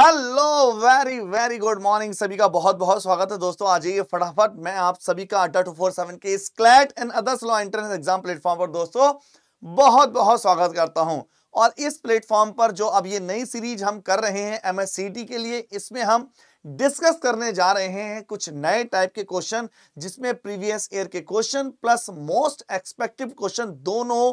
Hello very very good morning सभी का बहुत बहुत स्वागत है दोस्तों आज ये फटाफट मैं आप सभी का अड्डा टू फोर सेवन के CLAT and others law entrance exam platform पर दोस्तों बहुत बहुत स्वागत करता हूं और इस प्लेटफॉर्म पर जो अब ये नई सीरीज हम कर रहे हैं एम के लिए इसमें हम डिस्कस करने जा रहे हैं कुछ नए टाइप के क्वेश्चन जिसमें प्रीवियस ईयर के question plus most expective question दोनों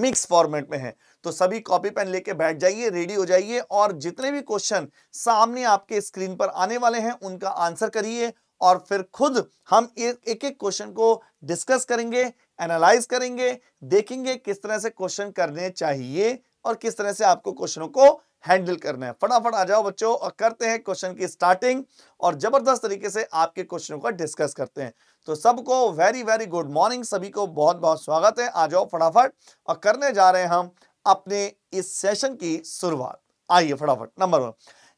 मिक्स फॉर्मेट में हैं तो सभी कॉपी पेन लेके बैठ जाइए रेडी हो जाइए और जितने भी क्वेश्चन सामने आपके स्क्रीन पर आने वाले हैं उनका आंसर करिए और फिर खुद हम एक एक क्वेश्चन को डिस्कस करेंगे एनालाइज करेंगे देखेंगे किस तरह से क्वेश्चन करने चाहिए और किस तरह से आपको क्वेश्चनों को हैंडल करना है फटाफट आ जाओ बच्चों और करते हैं क्वेश्चन की स्टार्टिंग और जबरदस्त तरीके से आपके क्वेश्चनों का डिस्कस करते हैं तो सबको वेरी वेरी गुड मॉर्निंग सभी को बहुत बहुत स्वागत है आ जाओ फटाफट और करने जा रहे हैं हम अपने इस सेशन की शुरुआत आइए फटाफट नंबर वन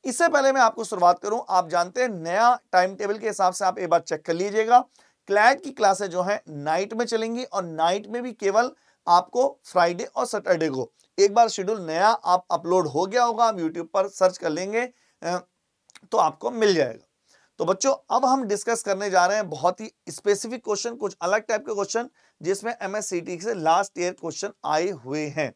इससे पहले मैं आपको शुरुआत करूं आप जानते हैं नया टाइम टेबल के हिसाब से आप एक बार चेक कर लीजिएगा क्लैट की क्लासें जो है नाइट में चलेंगी और नाइट में भी केवल आपको फ्राइडे और सैटरडे को एक बार शेड्यूल नया आप अपलोड हो गया होगा आप यूट्यूब पर सर्च कर लेंगे तो आपको मिल जाएगा तो बच्चों अब हम डिस्कस करने जा रहे हैं बहुत ही स्पेसिफिक क्वेश्चन कुछ अलग टाइप के क्वेश्चन जिसमें एमएससीटी से लास्ट ईयर क्वेश्चन आए हुए हैं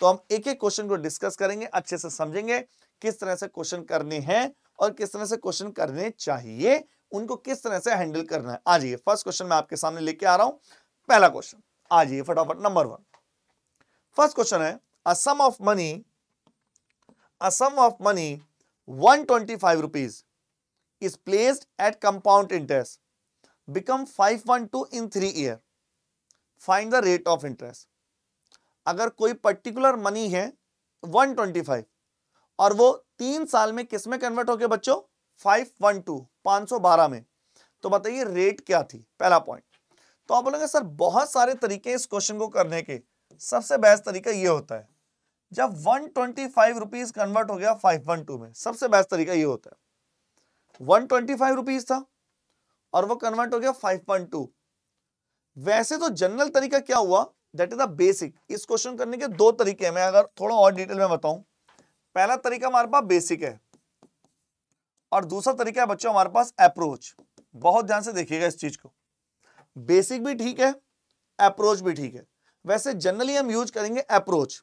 तो हम एक एक क्वेश्चन को डिस्कस करेंगे अच्छे से समझेंगे किस तरह से क्वेश्चन करने हैं और किस तरह से क्वेश्चन करने चाहिए उनको किस तरह से हैंडल करना है आ जाइए फर्स्ट क्वेश्चन मैं आपके सामने लेके आ रहा हूं पहला क्वेश्चन आ जाइए फटाफट नंबर वन फर्स्ट क्वेश्चन है a sum of money a sum of money one twenty five rupees is placed at compound interest become five one two in three year find the rate of interest अगर कोई particular money है 125 और वो तीन साल में किस में कन्वर्ट हो गया बच्चों फाइव वन 512 512 में तो बताइए रेट क्या थी पहला पॉइंट तो आप बोलेंगे सर बहुत सारे तरीके इस क्वेश्चन को करने के सबसे बेस्ट तरीका ये होता है जब one twenty five rupees convert हो गया फाइव वन टू में सबसे बेस्ट तरीका ये होता है वन ट्वेंटी फाइव रुपीज था और वो कन्वर्ट हो गया फाइव वन टू वैसे तो जनरल तरीका क्या हुआ दैट इज द बेसिक इस क्वेश्चन करने के दो तरीके हैं मैं अगर थोड़ा और डिटेल में बताऊं पहला तरीका हमारे पास बेसिक है और दूसरा तरीका है बच्चों हमारे पास अप्रोच बहुत ध्यान से देखिएगा इस चीज को बेसिक भी ठीक है अप्रोच भी ठीक है वैसे जनरली हम यूज करेंगे अप्रोच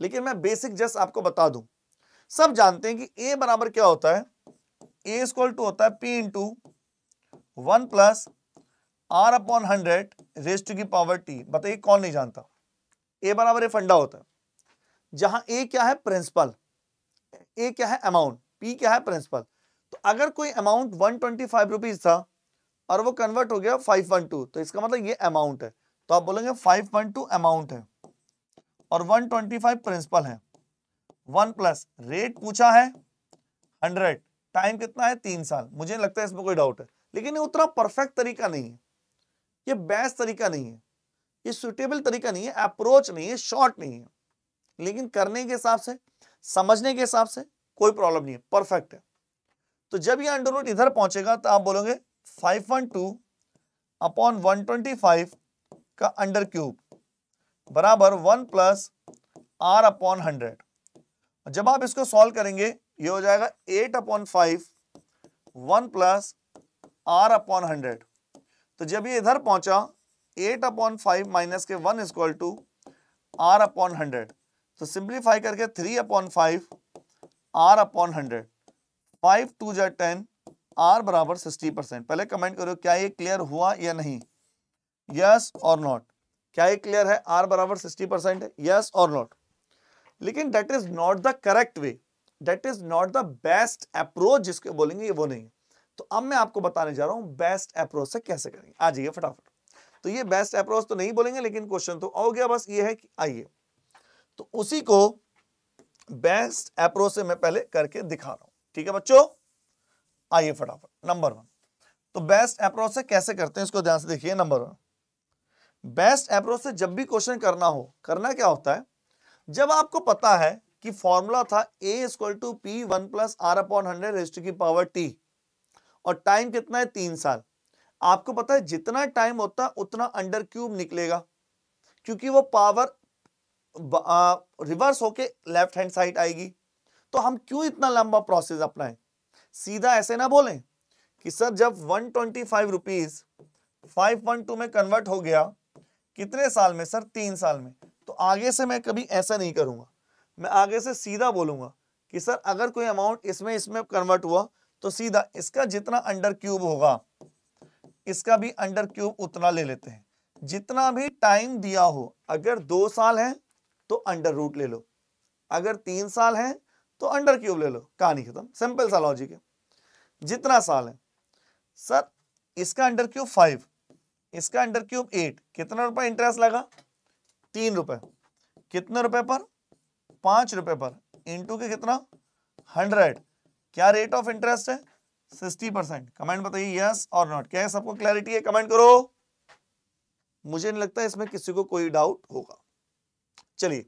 लेकिन मैं बेसिक जस्ट आपको बता दूं सब जानते हैं कि ए बराबर क्या होता है ए स्क्वल टू होता है P into one plus R upon hundred raise to की पावर टी बताइए कौन नहीं जानता ए बराबर ए फंडा होता है जहां ए क्या है प्रिंसिपल ए क्या है अमाउंट पी क्या है प्रिंसिपल तो अगर कोई amount one twenty five rupees था और वो कन्वर्ट हो गया फाइव वन टू तो इसका मतलब ये अमाउंट है तो आप बोलेंगे फाइव वन टू अमाउंट है और वन ट्वेंटी फाइव प्रिंसिपल है वन प्लस रेट पूछा है हंड्रेड टाइम कितना है तीन साल मुझे लगता है इसमें कोई डाउट है लेकिन ये उतना परफेक्ट तरीका नहीं है ये बेस्ट तरीका नहीं है ये सुटेबल तरीका नहीं है अप्रोच नहीं है शॉर्ट नहीं है लेकिन करने के हिसाब से समझने के हिसाब से कोई प्रॉब्लम नहीं है परफेक्ट है तो जब ये अंडर रूट इधर पहुंचेगा तो आप बोलोगे five one two upon one twenty five का अंडर क्यूब बराबर one plus R upon hundred जब आप इसको सॉल्व करेंगे ये हो जाएगा eight upon five one plus R upon hundred तो जब ये इधर पहुंचा एट अपॉन फाइव माइनस के one is equal to R upon hundred तो सिंप्लीफाई करके three upon five R upon hundred five two जै टेन आर बराबर सिक्सटी परसेंट पहले कमेंट करो क्या ये क्लियर हुआ या नहीं यस और नॉट क्या ये क्लियर है आर बराबर सिक्सटी परसेंट है यस और नॉट लेकिन that is not the correct way that is not the best approach जिसके बोलेंगे ये वो नहीं है तो अब मैं आपको बताने जा रहा हूं बेस्ट अप्रोच से कैसे करेंगे आ जाइए फटाफट तो ये बेस्ट अप्रोच तो नहीं बोलेंगे लेकिन क्वेश्चन तो हो गया बस ये है कि आइए तो उसी को बेस्ट अप्रोच से मैं पहले करके दिखा रहा हूं ठीक है बच्चों आइए फटाफट नंबर वन तो बेस्ट अप्रोच से कैसे करते हैं इसको ध्यान से देखिए नंबर वन बेस्ट अप्रोच से जब भी क्वेश्चन करना हो करना क्या होता है जब आपको पता है कि फॉर्मूला था A equal to P one plus R upon hundred raised की पावर टी और टाइम कितना है तीन साल आपको पता है जितना टाइम होता है उतना अंडर क्यूब निकलेगा क्योंकि वो पावर आ, रिवर्स होके लेफ्ट हैंड साइड आएगी तो हम क्यों इतना लंबा प्रोसेस अपनाएं सीधा ऐसे ना बोलें कि सर जब one twenty five rupees five one two में कन्वर्ट हो गया कितने साल में सर तीन साल में तो आगे से मैं कभी ऐसा नहीं करूंगा मैं आगे से सीधा बोलूंगा कि सर अगर कोई अमाउंट इसमें इसमें कन्वर्ट हुआ तो सीधा इसका जितना अंडर क्यूब होगा इसका भी अंडर क्यूब उतना ले लेते हैं जितना भी टाइम दिया हो अगर दो साल है तो अंडर रूट ले लो अगर तीन साल है तो अंडर क्यूब ले लो कहानी खत्म सिंपल सा लॉजिक है जितना साल है सर इसका अंडर क्यूब फाइव इसका अंडर क्यूब एट कितना रुपए इंटरेस्ट लगा तीन रुपए कितने रुपए पर पांच रुपए पर इंटू के कितना हंड्रेड क्या रेट ऑफ इंटरेस्ट है सिक्सटी परसेंट कमेंट बताइए यस और नॉट क्या है सबको क्लैरिटी है कमेंट करो मुझे नहीं लगता इसमें किसी को कोई डाउट होगा चलिए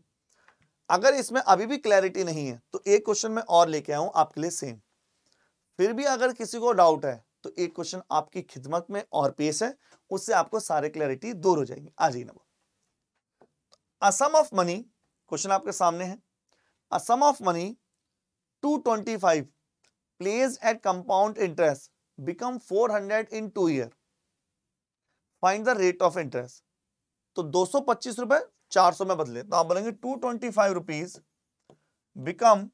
अगर इसमें अभी भी क्लैरिटी नहीं है तो एक क्वेश्चन मैं और लेके आऊं आपके लिए सेम फिर भी अगर किसी को डाउट है तो एक क्वेश्चन आपकी खिदमत में और पेश है उससे आपको सारे क्लैरिटी दूर हो जाएंगे आ ही number a sum of money question आपके सामने है a sum of money two twenty five plays at compound interest become 400 in 2 year find the rate of interest तो दो सौ पच्चीस रुपए चार सौ में बदले तो आप बोलेंगे two twenty five rupees become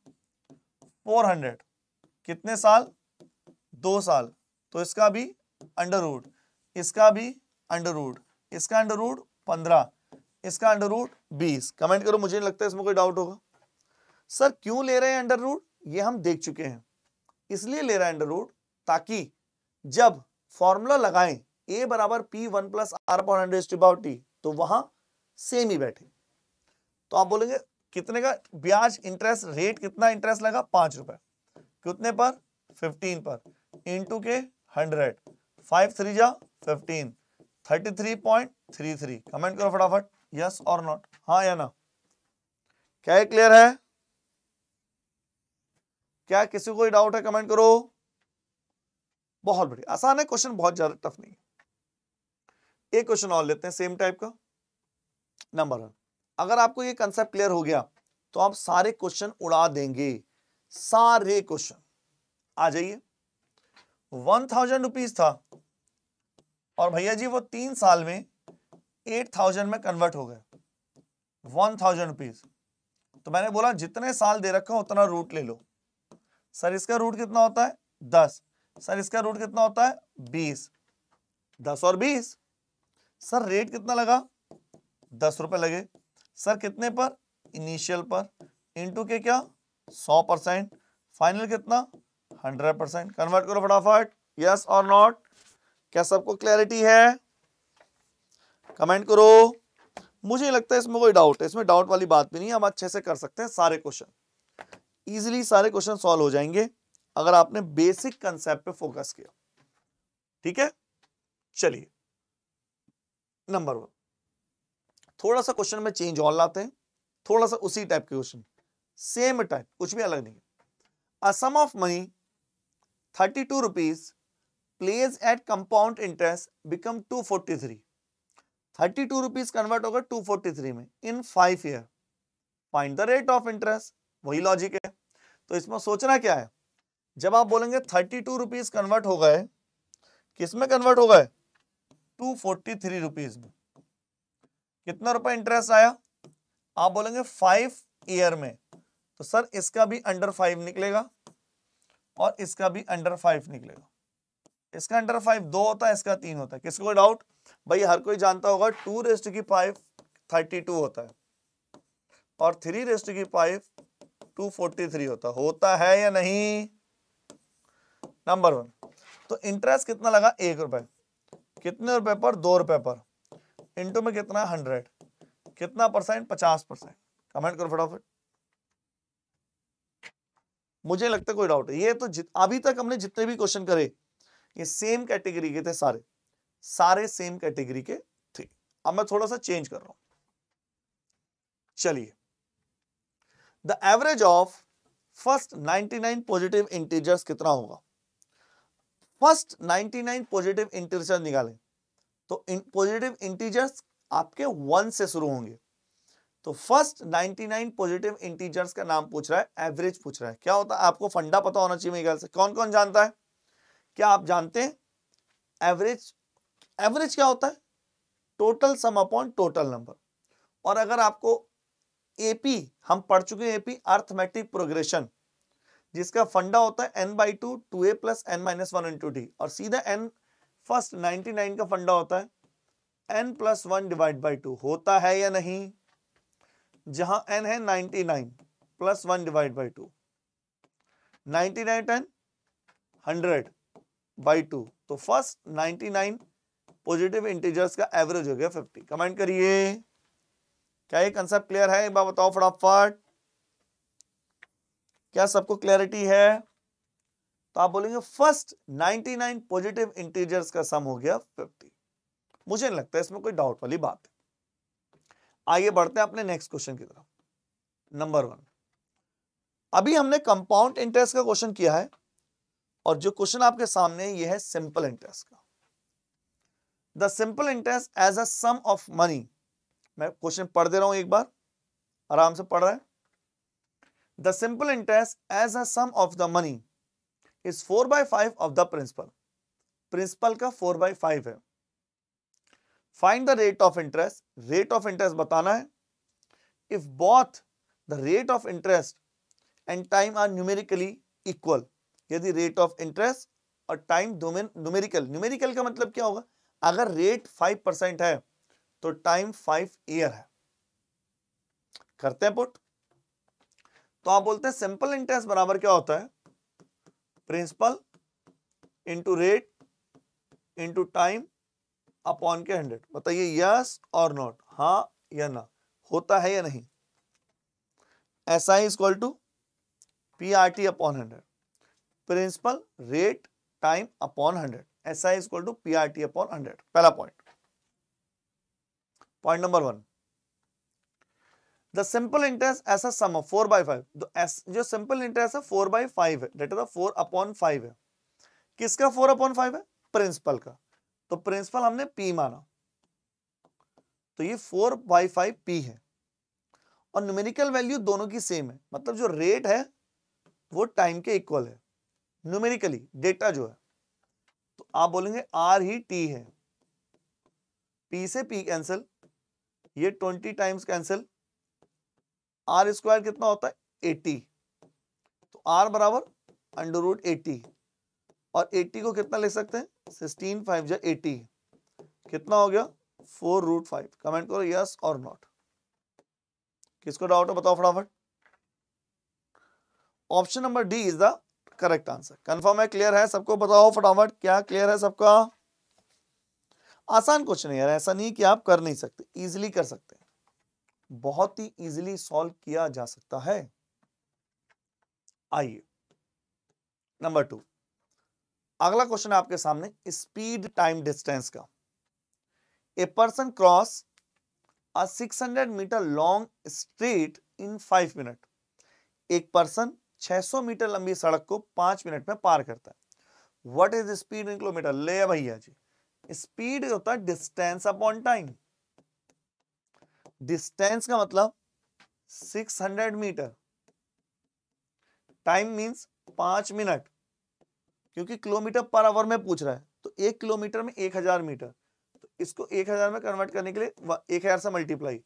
four hundred कितने साल दो साल तो इसका भी अंडर रूड इसका भी अंडर रूड इसका अंडर रूड पंद्रह इसका अंडर रूट बीस कमेंट करो मुझे नहीं लगता इसमें कोई डाउट होगा सर क्यों ले रहे हैं अंडर रूट ये हम देख चुके हैं इसलिए ले रहा है अंडर रूट ताकि जब फॉर्मूला लगाएं ए बराबर P one plus R upon under स्टिबाउट टी तो वहां सेम ही बैठे तो आप बोलेंगे कितने का ब्याज इंटरेस्ट रेट कितना इंटरेस्ट लगा पांच रुपए कितने पर फिफ्टीन पर इंटू के हंड्रेड फाइव थ्री जा fifteen thirty three point three three comment करो फटाफट यस और नॉट हाँ या ना क्या क्लियर है क्या किसी को डाउट है कमेंट करो बहुत बढ़िया आसान है क्वेश्चन बहुत ज्यादा टफ नहीं है एक क्वेश्चन और लेते हैं सेम टाइप का नंबर वन अगर आपको ये कंसेप्ट क्लियर हो गया तो आप सारे क्वेश्चन उड़ा देंगे सारे क्वेश्चन आ जाइए वन थाउजेंड रुपीज था और भैया जी वो तीन साल में एट थाउजेंड में कन्वर्ट हो गए वन थाउजेंड रुपीज तो मैंने बोला जितने साल दे रखा उतना रूट ले लो सर इसका रूट कितना होता है दस सर इसका रूट कितना होता है बीस दस और बीस सर रेट कितना लगा दस रुपए लगे सर कितने पर इनिशियल पर इंटू के क्या सौ परसेंट फाइनल कितना हंड्रेड परसेंट कन्वर्ट करो फटाफट यस और नॉट क्या सबको क्लैरिटी है कमेंट करो मुझे लगता है इसमें कोई डाउट है इसमें डाउट वाली बात भी नहीं है हम अच्छे से कर सकते हैं सारे क्वेश्चन इजिली सारे क्वेश्चन सॉल्व हो जाएंगे अगर आपने बेसिक कंसेप्ट पे फोकस किया ठीक है चलिए नंबर वन थोड़ा सा क्वेश्चन में चेंज और लाते हैं थोड़ा सा उसी टाइप के क्वेश्चन सेम टाइप कुछ भी अलग नहीं है a sum of money thirty two rupees placed at compound interest becomes two forty three thirty two rupees convert होगा टू फोर्टी थ्री में in five year find the rate of interest वही logic है तो इसमें सोचना क्या है जब आप बोलेंगे थर्टी टू रुपीज कन्वर्ट हो गए किस में कन्वर्ट हो गए टू फोर्टी थ्री रुपीज में कितना रुपए इंटरेस्ट आया आप बोलेंगे फाइव ईयर में तो सर इसका भी अंडर फाइव निकलेगा और इसका भी अंडर फाइव निकलेगा इसका अंडर फाइव दो होता है इसका तीन होता है किसको कोई डाउट भाई हर कोई जानता होगा टू रेस्ट की फाइव थर्टी टू होता है और थ्री रेस्ट की फाइव 243 होता होता है या नहीं नंबर वन तो इंटरेस्ट कितना लगा एक रुपए कितने रुपए पर दो रुपए पर इंटू में कितना हंड्रेड कितना परसेंट पचास परसेंट कमेंट करो फटाफट मुझे लगता है कोई डाउट है ये तो अभी तक हमने जितने भी क्वेश्चन करे ये सेम कैटेगरी के थे सारे सारे सेम कैटेगरी के थे अब मैं थोड़ा सा चेंज कर रहा हूं चलिए the average of first 99 positive integers कितना होगा फर्स्ट 99 पॉजिटिव इंटीजर्स निकालें तो पॉजिटिव इंटीजर्स आपके वन से शुरू होंगे तो फर्स्ट 99 पॉजिटिव इंटीजर्स का नाम पूछ रहा है एवरेज पूछ रहा है क्या होता है आपको फंडा पता होना चाहिए मेरे से कौन कौन जानता है क्या आप जानते हैं एवरेज एवरेज क्या होता है total sum upon total number और अगर आपको एपी हम पढ़ चुके हैं एपी अर्थमेटिक प्रोग्रेशन जिसका फंडा होता है N by two two A plus N minus one into D और सीधा एन फर्स्ट नाइनटी नाइन का फंडा होता है N plus one divide by two होता है या नहीं जहां एन है ninety nine plus one divide by two ninety nine ten hundred by two तो first ninety nine positive integers का एवरेज हो गया फिफ्टी कमेंट करिए क्या ये कंसेप्ट क्लियर है एक बार बताओ फटाफट क्या सबको क्लैरिटी है तो आप बोलेंगे फर्स्ट 99 पॉजिटिव इंटीजर्स का सम हो गया 50 मुझे नहीं लगता इसमें कोई डाउट वाली बात है आइए बढ़ते हैं अपने नेक्स्ट क्वेश्चन की तरफ नंबर वन अभी हमने कंपाउंड इंटरेस्ट का क्वेश्चन किया है और जो क्वेश्चन आपके सामने है ये है सिंपल इंटरेस्ट का the simple interest as a sum of money मैं क्वेश्चन पढ़ दे रहा हूं एक बार आराम से पढ़ रहा है the simple interest as a sum of the money is four by five of the principal principal का फोर बाय फाइव है find the rate of interest rate of interest बताना है if both the rate of interest and time are numerically equal यदि rate of interest और time numerical numerical का मतलब क्या होगा अगर रेट फाइव परसेंट है तो टाइम फाइव ईयर है करते हैं पुट तो आप बोलते हैं सिंपल इंटरेस्ट बराबर क्या होता है principal into rate into time upon के हंड्रेड बताइए यस और नॉट हा या ना होता है या नहीं S I is equal to P R T upon hundred principal rate time upon hundred S I is equal to P R T upon hundred पहला point point number one the simple interest is a sum four by five is जो simple interest है four by five है date is four upon five है किसका four upon five है principal का तो principal हमने पी माना तो ये फोर बाई फाइव पी है और न्यूमेरिकल वैल्यू दोनों की सेम है मतलब जो रेट है वो टाइम के इक्वल है न्यूमेरिकली डेटा जो है तो आप बोलेंगे आर ही टी है पी से पी कैंसिल ये twenty times cancel R square कितना होता है एटी तो आर बराबर अंडर रूट एटी और एटी को कितना लिख सकते हैं सिक्सटीन फाइव जो एटी कितना हो गया फोर रूट फाइव कमेंट करो यस और नॉट किसको डाउट है बताओ फटाफट option number D is the correct answer confirm है क्लियर है सबको बताओ फटाफट क्या क्लियर है सबका आसान क्वेश्चन है यार ऐसा नहीं कि आप कर नहीं सकते इजिली कर सकते हैं बहुत ही इजिली सॉल्व किया जा सकता है आइए नंबर टू अगला क्वेश्चन आपके सामने स्पीड टाइम डिस्टेंस का a person cross a 600 metre long street in five minute एक पर्सन 600 मीटर लंबी सड़क को पांच मिनट में पार करता है what is speed in kilometre ले भैया जी स्पीड होता है डिस्टेंस अपॉन टाइम डिस्टेंस का मतलब 600 मीटर टाइम मींस पांच मिनट क्योंकि किलोमीटर पर आवर में पूछ रहा है तो एक किलोमीटर में एक हजार मीटर तो इसको एक हजार में कन्वर्ट करने के लिए एक हजार से मल्टीप्लाई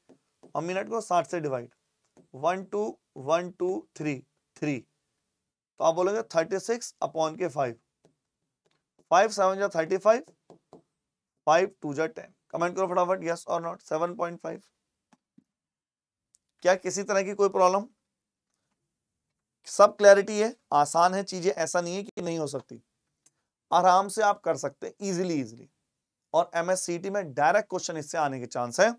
और मिनट को साठ से divide one two one two three three तो आप बोलोगे थर्टी सिक्स अपॉन के फाइव फाइव सेवन या थर्टी फाइव फाइव टू जा टेन कमेंट करो फटाफट यस और नॉट सेवन पॉइंट फाइव क्या किसी तरह की कोई प्रॉब्लम सब क्लैरिटी है आसान है चीजें ऐसा नहीं है कि नहीं हो सकती आराम से आप कर सकते हैं इजीली इजीली और एम एस सी टी में डायरेक्ट क्वेश्चन इससे आने के चांस है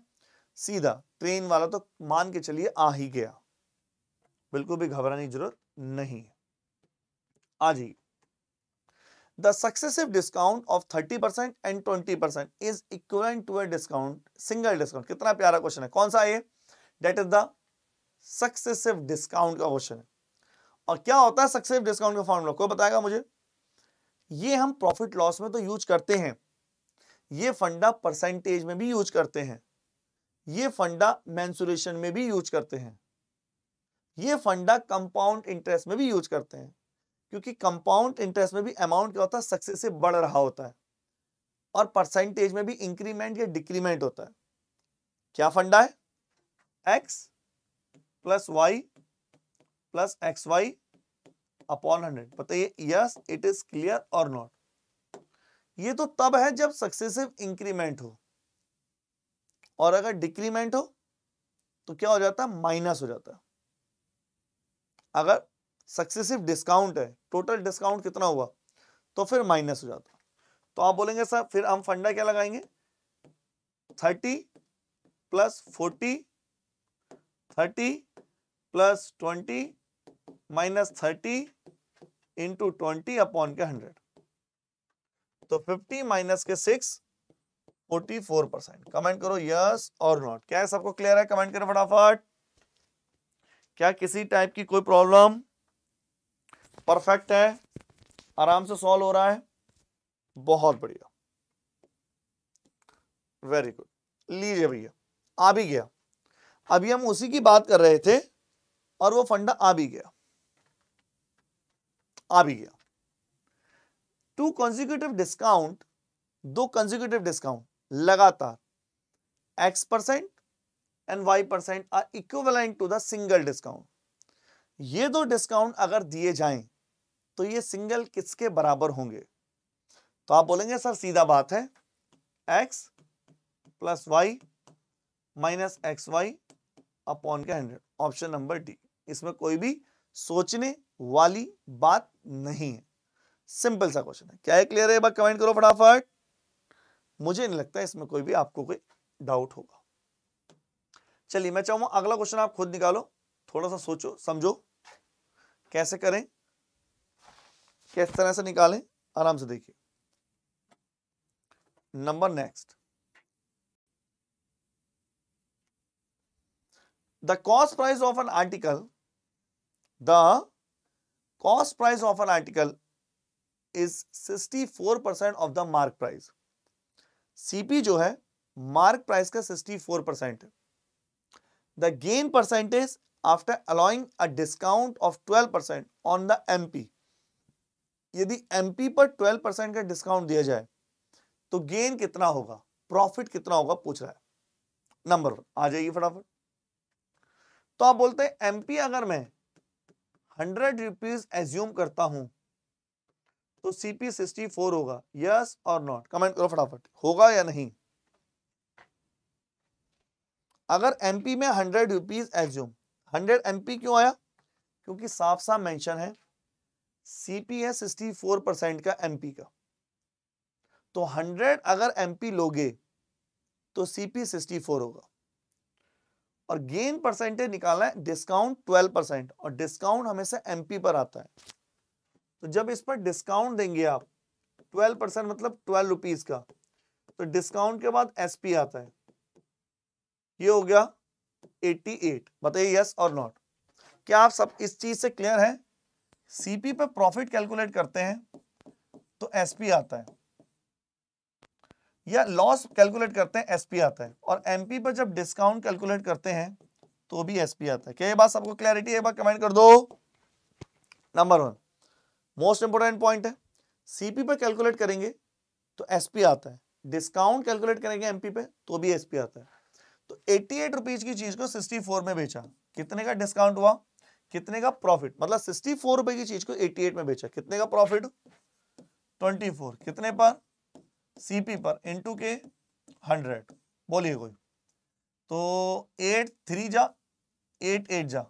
सीधा ट्रेन वाला तो मान के चलिए आ ही गया बिल्कुल भी घबराने की जरूरत नहीं आ हाँ जाइए successive discount of thirty percent and twenty percent is equal to a discount single discount कितना प्यारा क्वेश्चन है कौन सा ये that is the successive discount का क्वेश्चन है और क्या होता है सक्सेसिव डिस्काउंट का फॉर्मूला कोई बताएगा मुझे ये हम प्रॉफिट लॉस में तो यूज करते हैं ये फंडा परसेंटेज में भी यूज करते हैं ये फंडा मैंसुरेशन में भी यूज करते हैं ये फंडा कंपाउंड इंटरेस्ट में भी यूज करते हैं क्योंकि कंपाउंड इंटरेस्ट में भी अमाउंट क्या होता है सक्सेस से बढ़ रहा होता है और परसेंटेज में भी इंक्रीमेंट या डिक्रीमेंट होता है क्या फंडा है X plus Y plus X Y upon hundred बताइए यस इट इज क्लियर और नॉट ये तो तब है जब सक्सेसिव इंक्रीमेंट हो और अगर डिक्रीमेंट हो तो क्या हो जाता है माइनस हो जाता है अगर सक्सेसिव डिस्काउंट है टोटल डिस्काउंट कितना हुआ तो फिर माइनस हो जाता तो आप बोलेंगे सर फिर हम फंडा क्या लगाएंगे thirty plus forty thirty plus twenty minus thirty into twenty upon के हंड्रेड तो फिफ्टी माइनस के six forty four percent comment करो यस और नॉट क्या सबको क्लियर है कमेंट करो फटाफट क्या किसी टाइप की कोई प्रॉब्लम परफेक्ट है आराम से सॉल्व हो रहा है बहुत बढ़िया वेरी गुड लीजिए भैया आ भी गया अभी हम उसी की बात कर रहे थे और वो फंडा आ भी गया आ भी गया टू कंजिक्यूटिव डिस्काउंट दो कंजिक्यूटिव डिस्काउंट लगातार X percent and Y percent are equivalent to the single discount ये दो डिस्काउंट अगर दिए जाएं तो ये सिंगल किसके बराबर होंगे तो आप बोलेंगे सर सीधा बात है X plus Y minus X Y upon के हंड्रेड ऑप्शन नंबर डी इसमें कोई भी सोचने वाली बात नहीं है सिंपल सा क्वेश्चन है क्या है क्लियर है बार कमेंट करो फटाफट मुझे नहीं लगता इसमें कोई भी आपको कोई डाउट होगा चलिए मैं चाहूंगा अगला क्वेश्चन आप खुद निकालो थोड़ा सा सोचो समझो कैसे करें किस तरह से निकालें आराम से देखिए number next the cost price of an article the cost price of an article is sixty four percent of the mark price CP जो है मार्क प्राइस का sixty four percent the gain percentage after allowing a discount of twelve percent on the MP यदि MP पर 12 percent का discount दिया जाए तो gain कितना होगा प्रॉफिट कितना होगा पूछ रहा है नंबर वन आ जाइए फटाफट तो आप बोलते हैं एमपी अगर मैं हंड्रेड रुपीज एज्यूम करता हूं तो सीपी सिक्सटी फोर होगा यस और नॉट कमेंट करो फटाफट होगा या नहीं अगर एमपी में hundred rupees assume hundred MP क्यों आया क्योंकि साफ साफ मेंशन है सीपी है फोर परसेंट का एमपी का तो हंड्रेड अगर एमपी लोगे तो सीपी सिक्सटी फोर होगा और गेन परसेंटेज निकालना है डिस्काउंट ट्वेल्व परसेंट और डिस्काउंट हमेशा एमपी पर आता है तो जब इस पर डिस्काउंट देंगे आप ट्वेल्व परसेंट मतलब ट्वेल्व रुपीज का तो डिस्काउंट के बाद एसपी आता है ये हो गया 88 बताइए यस और नॉट क्या आप सब इस चीज से क्लियर हैं सीपी पे प्रॉफिट कैलकुलेट करते हैं तो एसपी आता है या लॉस कैलकुलेट करते हैं एसपी आता है और एमपी पर जब डिस्काउंट कैलकुलेट करते हैं तो भी एसपी आता है क्या ये बात सबको क्लैरिटी है एक बार कमेंट कर दो number one most important point है सीपी पर कैलकुलेट करेंगे तो एसपी आता है डिस्काउंट कैलकुलेट करेंगे एमपी पे तो भी एसपी आता है तो एट्टी एट रुपीज की चीज को सिक्सटी फोर में बेचा कितने का डिस्काउंट हुआ कितने का प्रॉफिट मतलब सिक्सटी फोर रुपए की चीज को एटी एट में बेचा कितने का प्रॉफिट ट्वेंटी फोर कितने पर सीपी पर इंटू के हंड्रेड बोलिए कोई तो एट थ्री जा एट एट जा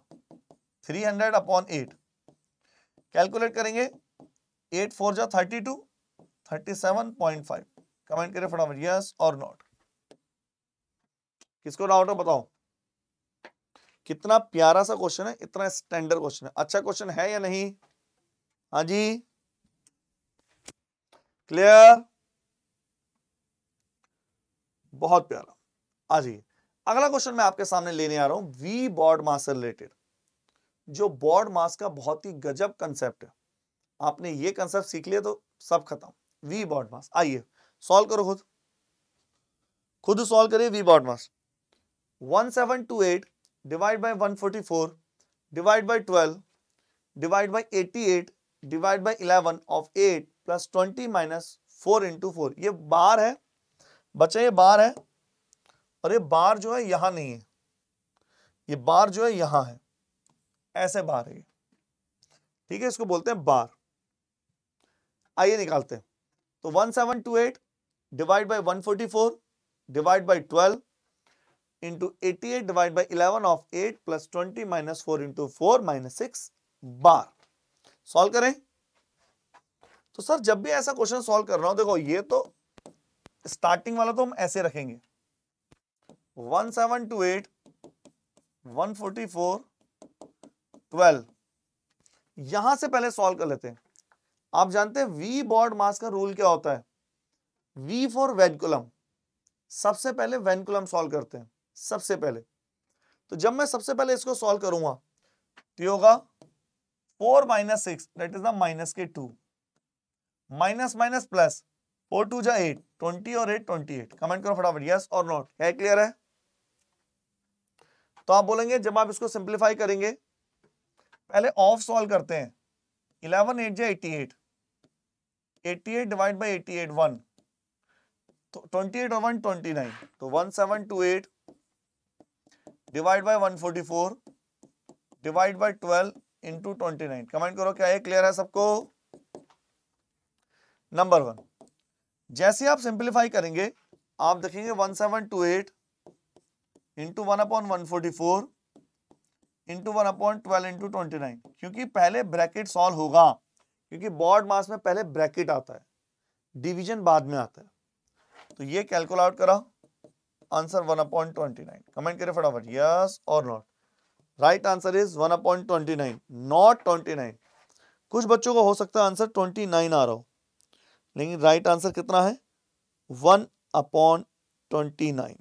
three hundred upon eight calculate करेंगे एट फोर जा thirty two thirty seven point five comment करें फटाफट यस और नॉट किसको डाउट हो बताओ कितना प्यारा सा क्वेश्चन है इतना स्टैंडर्ड क्वेश्चन है अच्छा क्वेश्चन है या नहीं हाँ जी क्लियर बहुत प्यारा हाँ जी अगला क्वेश्चन मैं आपके सामने लेने आ रहा हूं वी बॉड मास से रिलेटेड जो बॉड मास का बहुत ही गजब कंसेप्ट है आपने ये कंसेप्ट सीख लिया तो सब खत्म वी बॉड मास आइए सॉल्व करो खुद खुद सॉल्व करिए V BODMAS 1728 divide by 144, divide by 12, divide by 88, divide by 11 of 8 plus 20 minus 4 into four ये बार है बच्चा ये बार है और ये बार जो है यहां नहीं है ये बार जो है यहां है ऐसे बार है ठीक है इसको बोलते हैं बार आइए निकालते हैं तो 1728 divide by 144 divide by 12 into 88 divided by 11 of 8 plus 20 minus 4 into 4 minus 6 bar. Solve करें तो सर जब भी ऐसा क्वेश्चन सॉल्व कर रहा हूं देखो ये तो स्टार्टिंग वाला तो हम ऐसे रखेंगे 1728 144 12 यहां से पहले सॉल्व कर लेते हैं आप जानते हैं वी बॉर्ड मास का रूल क्या होता है वी फॉर वेनकुलम सबसे पहले वेनकुलम सॉल्व करते हैं सबसे पहले तो जब मैं सबसे पहले इसको सॉल्व करूंगा तो ये होगा four minus six that is the minus के two minus minus plus four two जा एट ट्वेंटी और एट ट्वेंटी एट कमेंट करो फटाफट यस और नॉट क्या क्लियर है तो आप बोलेंगे जब आप इसको सिंप्लीफाई करेंगे पहले ऑफ सॉल्व करते हैं इलेवन एट जा eighty eight eighty eight divide by eighty eight one twenty eight और वन ट्वेंटी नाइन तो one seven two eight divide by 144 divide by 12 into twenty comment करो क्या ये क्लियर है सबको नंबर वन जैसे आप सिंप्लीफाई करेंगे आप देखेंगे 1728 seven two eight into one upon one forty four into one upon twelve into twenty nine क्योंकि पहले ब्रैकेट सॉल्व होगा क्योंकि बॉर्ड मास में पहले ब्रैकेट आता है डिवीजन बाद में आता है तो ये कैलकुलेट करा answer one upon twenty nine comment करें फटाफट यस और not right answer is one upon twenty nine not twenty nine कुछ बच्चों को हो सकता है आंसर ट्वेंटी नाइन आ रहा हो लेकिन राइट आंसर कितना है one upon twenty nine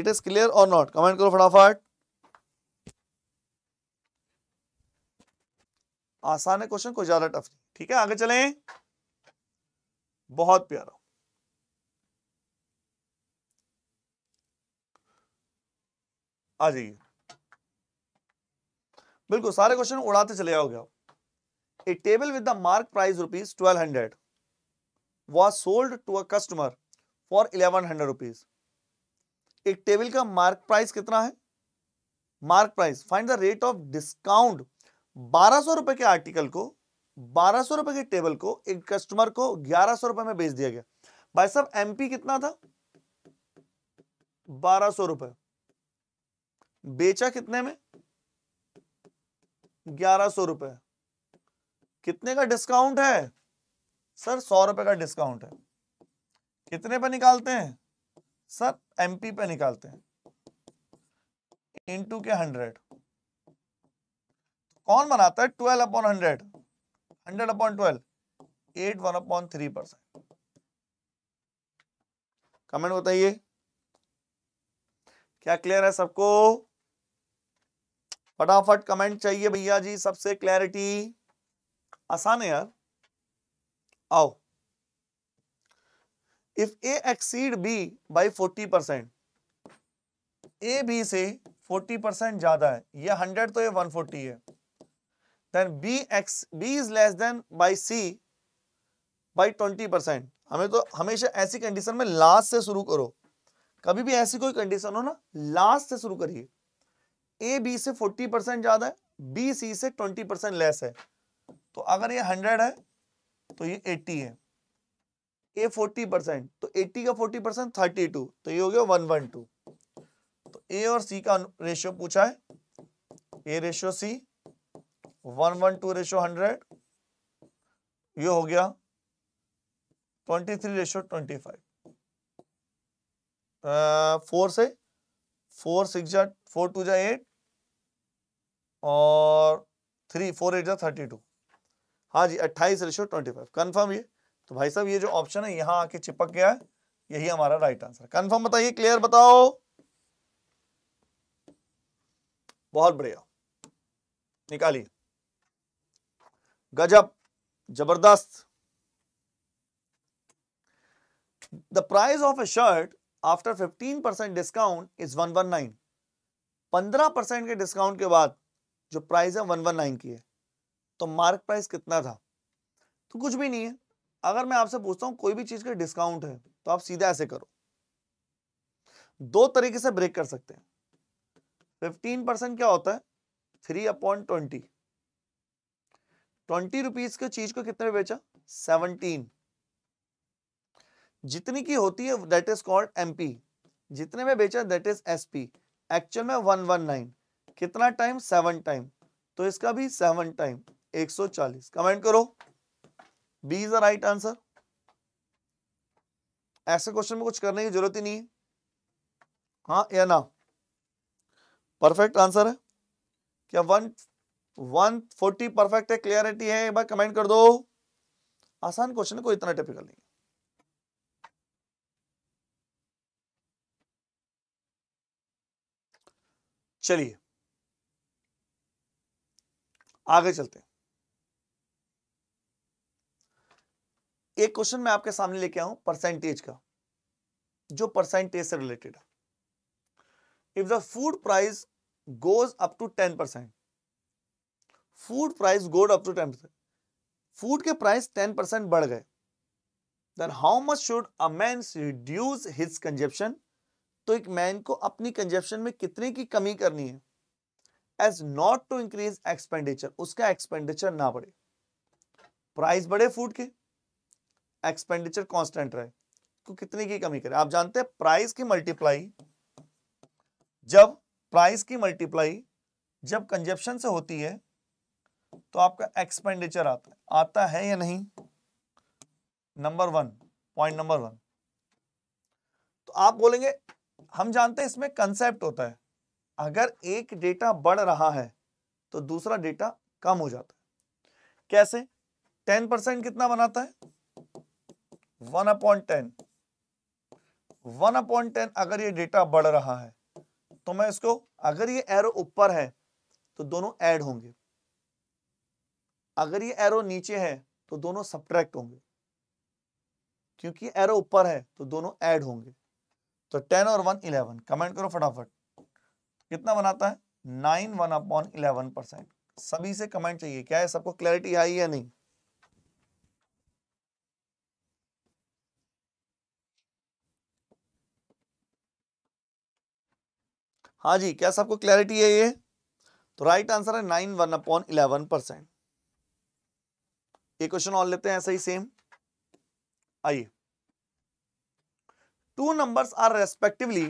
it is clear और नॉट कमेंट करो फटाफट आसान है क्वेश्चन कोई ज्यादा टफ नहीं ठीक है आगे चलें बहुत प्यारा आ जाइए बिल्कुल सारे क्वेश्चन उड़ाते चले जाओगे आप with the mark price rupees twelve hundred was sold to a customer for eleven hundred rupees एक टेबल का मार्क प्राइस कितना है mark price find the rate of discount बारह सौ रुपए के आर्टिकल को बारह सौ रुपए की टेबल को एक कस्टमर को ग्यारह सौ रुपए में बेच दिया गया भाई साहब एमपी कितना था बारह सौ रुपए बेचा कितने में ग्यारह सौ रुपए कितने का डिस्काउंट है सर सौ रुपए का डिस्काउंट है कितने पे निकालते हैं सर एमपी पे निकालते हैं इंटू के हंड्रेड कौन बनाता है twelve upon hundred hundred upon twelve eight one upon three percent comment बताइए क्या क्लियर है सबको फटाफट कमेंट चाहिए भैया जी सबसे क्लैरिटी आसान है यार आओ if A exceed B by forty percent A B से फोर्टी परसेंट ज्यादा है ये हंड्रेड तो ये वन फोर्टी है then b x b is less than by c by 20 percent हमें तो हमेशा ऐसी कंडीशन में लास्ट से शुरू करो कभी भी ऐसी कोई कंडीशन हो ना लास्ट से शुरू करिए ए बी से 40 परसेंट ज़्यादा है बी सी से 20 परसेंट लेस है तो अगर ये 100 है तो ये 80 है ए 40 परसेंट तो 80 का 40 परसेंट थर्टी टू तो ये हो गया वन वन टू तो ए और सी का रेशियो पूछा है A ratio C one one two ratio hundred ये हो गया twenty three ratio twenty five four से फोर सिक्स जा फोर टू जा एट और थ्री फोर एट जा थर्टी टू हाँ जी अट्ठाईस रेशो ट्वेंटी फाइव कन्फर्म ये तो भाई साहब ये जो ऑप्शन है यहाँ आके चिपक गया है यही हमारा राइट आंसर कन्फर्म बताइए क्लियर बताओ बहुत बढ़िया निकालिए गजब जबरदस्त the price of a shirt after 15% discount is 119 percent के डिस्काउंट के बाद जो प्राइस है नाइन की है तो मार्क प्राइस कितना था तो कुछ भी नहीं है अगर मैं आपसे पूछता हूं कोई भी चीज का डिस्काउंट है तो आप सीधा ऐसे करो दो तरीके से ब्रेक कर सकते हैं फिफ्टीन परसेंट क्या होता है three upon twenty twenty rupees के चीज को कितने बेचा सेवनटीन जितनी की होती है दैट इज कॉल्ड एमपी जितने में बेचा दैट इज एसपी एक्चुअल में वन वन नाइन कितना टाइम सेवन टाइम तो इसका भी सेवन टाइम एक सौ चालीस कमेंट करो B is the right answer ऐसे क्वेश्चन में कुछ करने की जरूरत ही नहीं है हाँ या ना परफेक्ट आंसर है क्या वन 140 परफेक्ट है क्लियरिटी है एक बार कमेंट कर दो आसान क्वेश्चन कोई इतना टिपिकल नहीं चलिए आगे चलते हैं एक क्वेश्चन मैं आपके सामने लेके आऊं परसेंटेज का जो परसेंटेज से रिलेटेड है if the food price goes up to ten percent food price goes up to ten percent food के प्राइस टेन परसेंट बढ़ गए then how much should a man reduce his consumption तो एक man को अपनी consumption में कितने की कमी करनी है as not to increase expenditure उसका एक्सपेंडिचर ना बढ़े प्राइस बढ़े फूड के एक्सपेंडिचर कॉन्स्टेंट रहे को तो कितने की कमी करें आप जानते हैं प्राइस की मल्टीप्लाई जब प्राइस की मल्टीप्लाई जब कंजप्शन से होती है तो आपका एक्सपेंडिचर आता है आता है या नहीं number one point number one तो आप बोलेंगे हम जानते हैं इसमें कंसेप्ट होता है अगर एक डेटा बढ़ रहा है तो दूसरा डेटा कम हो जाता है कैसे टेन परसेंट कितना बनाता है one upon ten one upon ten अगर ये डेटा बढ़ रहा है तो मैं इसको अगर ये एरो ऊपर है तो दोनों ऐड होंगे अगर ये एरो नीचे है तो दोनों सब्ट्रैक्ट होंगे क्योंकि एरो ऊपर है तो दोनों ऐड होंगे तो टेन और वन इलेवन कमेंट करो फटाफट कितना बनाता है nine one upon eleven percent सभी से कमेंट चाहिए क्या है सबको क्लैरिटी आई या नहीं हाँ जी क्या सबको क्लैरिटी है ये तो राइट आंसर है nine one upon eleven percent एक क्वेश्चन और लेते हैं ऐसा ही सेम आइए two numbers are respectively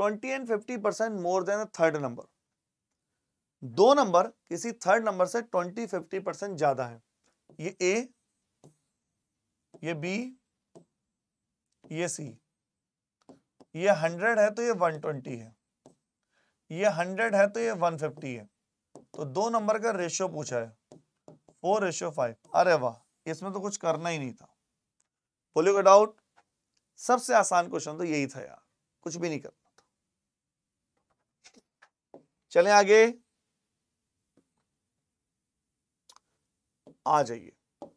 20 and 50 percent more than third number दो नंबर किसी थर्ड नंबर से 20-50 परसेंट ज्यादा है ये ए ये बी ये सी ये 100 है तो ये 120 है ये 100 है तो ये 150 है तो दो नंबर का रेशियो पूछा है फोर रेशियो फाइव अरे वाह इसमें तो कुछ करना ही नहीं था बोलियो का डाउट सबसे आसान क्वेश्चन तो यही था यार कुछ भी नहीं करना था चले आगे आ जाइए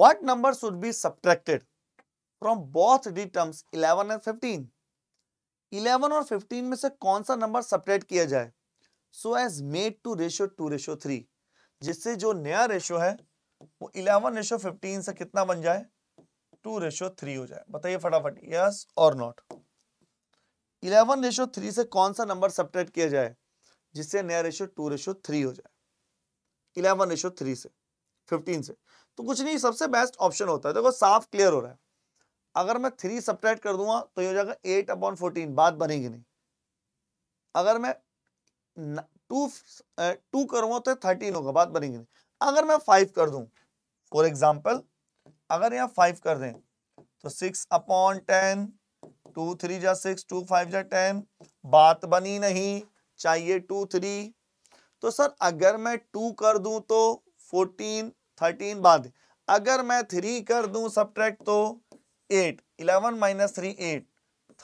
what number should be subtracted from both the terms eleven and fifteen eleven और फिफ्टीन में से कौन सा नंबर सब्ट्रैक्ट किया जाए so as made to ratio two ratio three जिससे जो नया रेशो है वो इलेवन रेशो फिफ्टीन से कितना बन जाए टू रेशो थ्री हो जाए बताइए फटाफट यस और नॉट इलेवन रेशो थ्री से कौन सा नंबर सब्ट्रैक्ट किया जाए जिससे नया रेशो टू रेशो थ्री हो जाए इलेवन रेशो थ्री से फिफ्टीन से तो कुछ नहीं सबसे बेस्ट ऑप्शन होता है देखो साफ क्लियर हो रहा है अगर मैं थ्री सब्ट्रैक्ट कर दूंगा तो ये हो जाएगा एट अपॉन फोर्टीन बात बनेगी नहीं अगर मैं टू टू करूंगा तो थर्टीन होगा बात बनेगी अगर मैं फाइव कर दू फॉर एग्जाम्पल अगर यहाँ फाइव कर दें तो six upon ten two three जा सिक्स टू फाइव जा टेन बात बनी नहीं चाहिए टू थ्री तो सर अगर मैं टू कर दूं तो फोर्टीन थर्टीन बाद अगर मैं थ्री कर दूं सब तो eight eleven minus three eight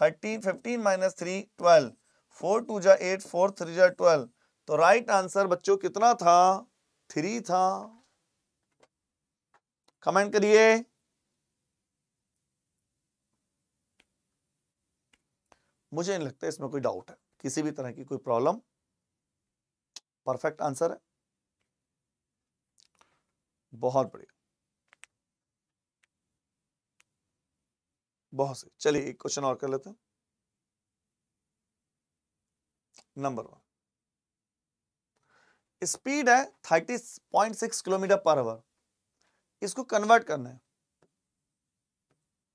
thirteen fifteen minus three twelve four two जा एट फोर थ्री जा ट्वेल्व तो राइट आंसर बच्चों कितना था थ्री था कमेंट करिए मुझे नहीं लगता इसमें कोई डाउट है किसी भी तरह की कोई प्रॉब्लम परफेक्ट आंसर है बहुत बढ़िया बहुत सही चलिए एक क्वेश्चन और कर लेते हैं नंबर वन स्पीड है 30.6 किलोमीटर पर आवर इसको कन्वर्ट करना है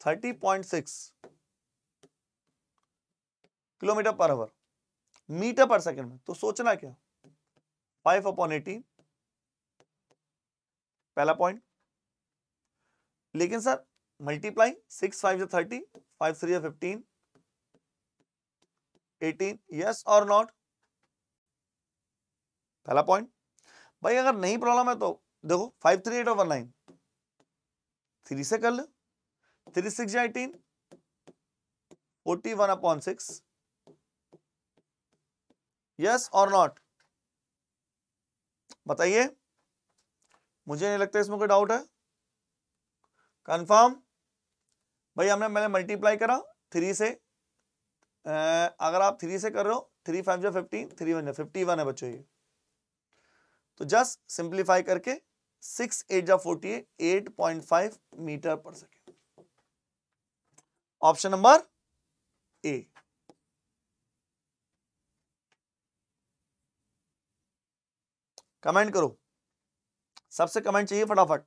30.6 किलोमीटर पर आवर मीटर पर सेकंड में तो सोचना क्या फाइव अपॉन एटीन पहला पॉइंट लेकिन सर मल्टीप्लाई सिक्स फाइव जो thirty five three fifteen 18 yes और नॉट पहला पॉइंट भाई अगर नहीं प्रॉब्लम है तो देखो फाइव थ्री एट और वन नाइन थ्री से कर लो three six eighteen forty one upon six yes और नॉट बताइए मुझे नहीं लगता इसमें कोई डाउट है कंफर्म भाई हमने मैंने मल्टीप्लाई करा थ्री से अगर आप थ्री से कर रहे हो थ्री फाइव जो फिफ्टीन थ्री वन जो फिफ्टी वन है बच्चों ये तो जस्ट सिंप्लीफाई करके सिक्स एट जो forty eight point five metre पर second option number A comment करो सबसे कमेंट चाहिए फटाफट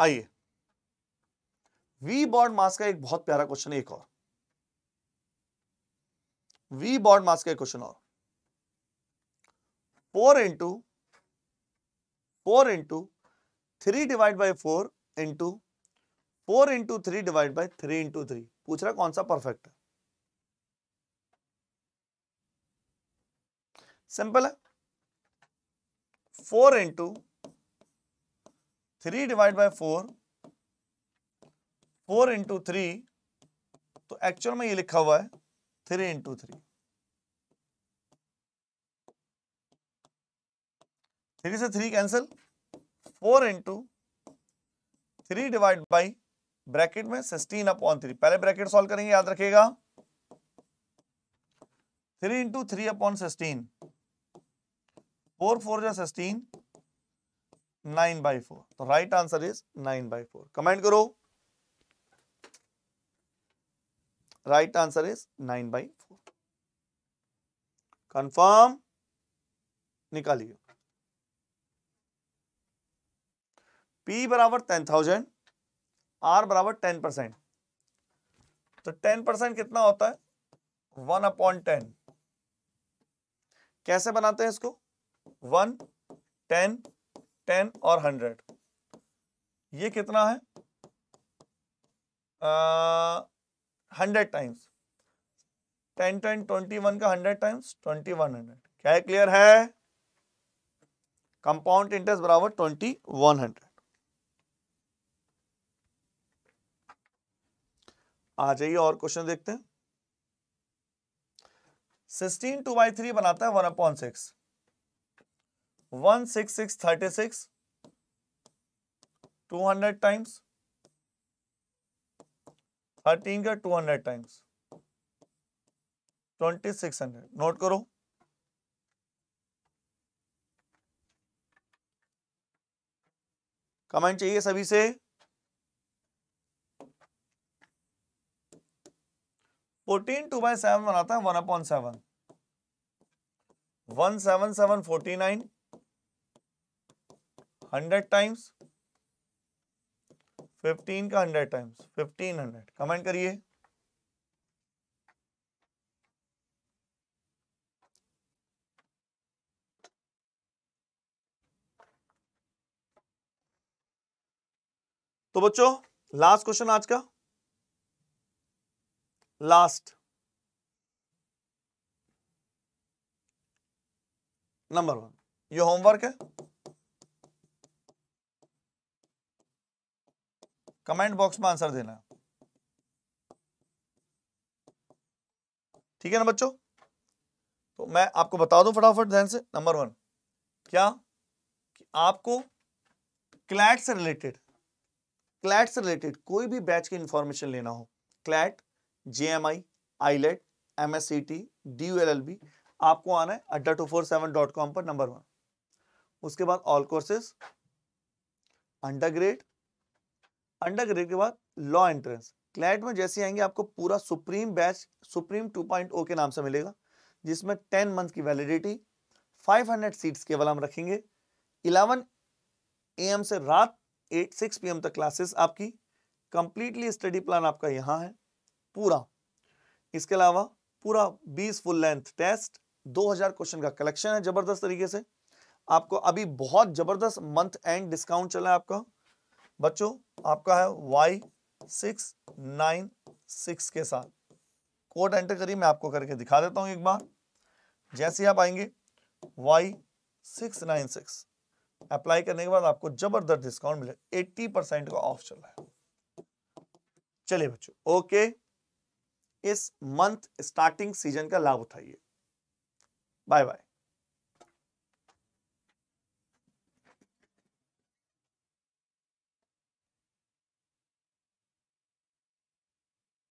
आइए वी बॉन्ड मास का एक बहुत प्यारा क्वेश्चन है एक और वी बॉन्ड मास का एक क्वेश्चन और four into four into three divide by four into four into three divide by three into three पूछ रहा कौन सा परफेक्ट है सिंपल है four into three divide by four four into three तो एक्चुअल में ये लिखा हुआ है थ्री इंटू थ्री थ्री से three cancel four into three divide by bracket में सिक्सटीन अपॉन थ्री पहले ब्रैकेट सॉल्व करेंगे याद रखिएगा three into three upon sixteen four four जो सिक्सटीन नाइन बाई फोर तो right answer is nine by four comment करो right answer is nine by four confirm निकालिए P बराबर ten thousand R बराबर ten percent तो ten percent कितना होता है वन अपॉन टेन कैसे बनाते हैं इसको वन टेन टेन और हंड्रेड ये कितना है hundred times ten ten twenty one का hundred times twenty one hundred क्या है क्लियर है कंपाउंड इंटरेस्ट बराबर ट्वेंटी वन हंड्रेड आ जाइए और क्वेश्चन देखते हैं सिक्सटीन टू बाई थ्री बनाता है one upon six one six six thirty six two hundred times thirteen का two hundred times twenty six hundred note करो कमेंट चाहिए सभी से फोर्टीन टू बाय सेवन बनाता है one upon seven one seven seven forty nine hundred times fifteen का hundred times fifteen hundred comment करिए तो बच्चों लास्ट क्वेश्चन आज का लास्ट नंबर वन ये होमवर्क है कमेंट बॉक्स में आंसर देना ठीक है ना बच्चों तो मैं आपको बता दूं फटाफट ध्यान से नंबर वन क्या कि आपको क्लैट से रिलेटेड क्लैट से रिलेटेड कोई भी बैच की इंफॉर्मेशन लेना हो CLAT JMI IELTS MSCT DU LLB आपको आना है Adda two four seven dot com पर नंबर वन उसके बाद all courses under grade under grade के बाद लॉ एंट्रेंस क्लैट में जैसे आएंगे आपको पूरा सुप्रीम बैच सुप्रीम 2.0 के नाम से मिलेगा जिसमें 10 मंथ की वैलिडिटी 500 सीट्स केवल हम रखेंगे 11 एम से रात 8 सिक्स पी तक क्लासेस आपकी कंप्लीटली स्टडी प्लान आपका यहाँ है पूरा इसके अलावा पूरा 20 फुल लेंथ टेस्ट 2000 क्वेश्चन का कलेक्शन है ज़बरदस्त तरीके से आपको अभी बहुत ज़बरदस्त मंथ एंड डिस्काउंट चला है आपका बच्चों आपका है वाई सिक्स नाइन सिक्स के साथ कोड एंटर करिए मैं आपको करके दिखा देता हूं एक बार जैसे आप आएंगे Y six nine six apply करने के बाद आपको जबरदस्त डिस्काउंट मिलेगा एट्टी परसेंट का ऑफ चल रहा है चलिए बच्चों ओके इस मंथ स्टार्टिंग सीजन का लाभ उठाइए बाय बाय